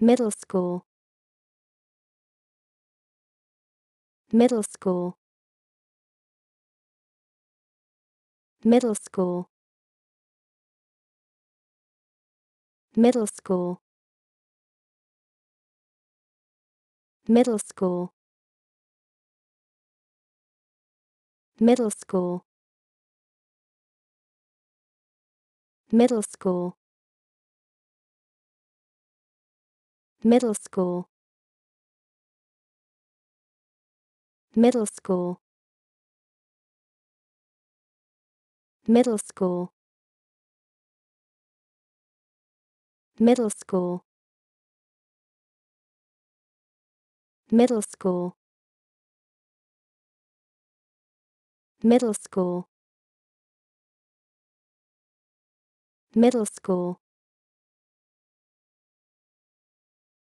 middle school middle school middle school middle school middle school middle school middle school middle school middle school middle school middle school middle school middle school middle school